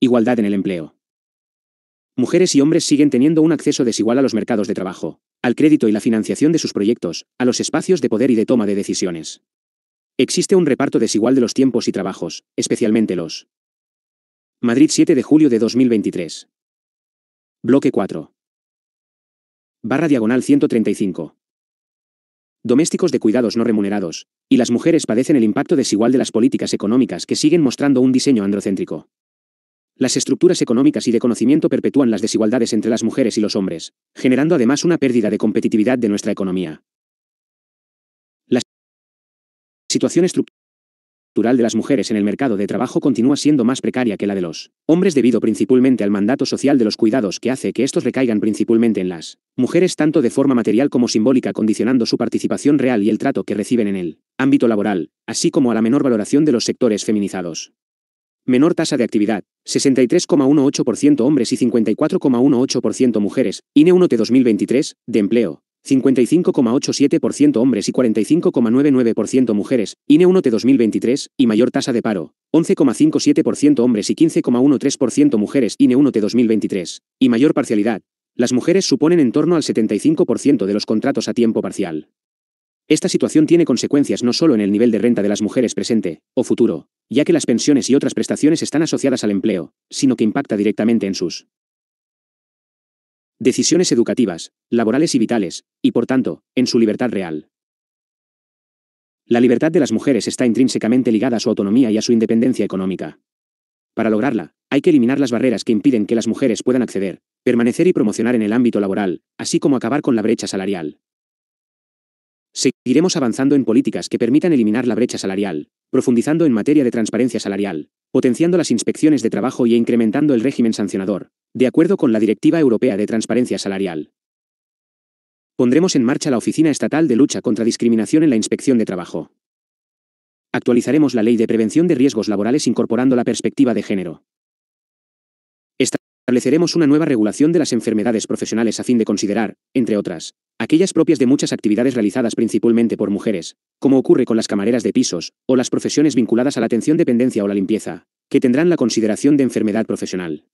Igualdad en el empleo. Mujeres y hombres siguen teniendo un acceso desigual a los mercados de trabajo, al crédito y la financiación de sus proyectos, a los espacios de poder y de toma de decisiones. Existe un reparto desigual de los tiempos y trabajos, especialmente los. Madrid 7 de julio de 2023. Bloque 4. Barra diagonal 135. Domésticos de cuidados no remunerados, y las mujeres padecen el impacto desigual de las políticas económicas que siguen mostrando un diseño androcéntrico. Las estructuras económicas y de conocimiento perpetúan las desigualdades entre las mujeres y los hombres, generando además una pérdida de competitividad de nuestra economía. La situación estructural de las mujeres en el mercado de trabajo continúa siendo más precaria que la de los hombres debido principalmente al mandato social de los cuidados que hace que estos recaigan principalmente en las mujeres tanto de forma material como simbólica condicionando su participación real y el trato que reciben en el ámbito laboral, así como a la menor valoración de los sectores feminizados menor tasa de actividad, 63,18% hombres y 54,18% mujeres, INE 1T 2023, de empleo, 55,87% hombres y 45,99% mujeres, INE 1T 2023, y mayor tasa de paro, 11,57% hombres y 15,13% mujeres, INE 1T 2023, y mayor parcialidad, las mujeres suponen en torno al 75% de los contratos a tiempo parcial. Esta situación tiene consecuencias no solo en el nivel de renta de las mujeres presente o futuro, ya que las pensiones y otras prestaciones están asociadas al empleo, sino que impacta directamente en sus decisiones educativas, laborales y vitales, y por tanto, en su libertad real. La libertad de las mujeres está intrínsecamente ligada a su autonomía y a su independencia económica. Para lograrla, hay que eliminar las barreras que impiden que las mujeres puedan acceder, permanecer y promocionar en el ámbito laboral, así como acabar con la brecha salarial. Seguiremos avanzando en políticas que permitan eliminar la brecha salarial, profundizando en materia de transparencia salarial, potenciando las inspecciones de trabajo y incrementando el régimen sancionador, de acuerdo con la Directiva Europea de Transparencia Salarial. Pondremos en marcha la Oficina Estatal de Lucha contra Discriminación en la Inspección de Trabajo. Actualizaremos la Ley de Prevención de Riesgos Laborales incorporando la perspectiva de género. Estableceremos una nueva regulación de las enfermedades profesionales a fin de considerar, entre otras, aquellas propias de muchas actividades realizadas principalmente por mujeres, como ocurre con las camareras de pisos, o las profesiones vinculadas a la atención dependencia o la limpieza, que tendrán la consideración de enfermedad profesional.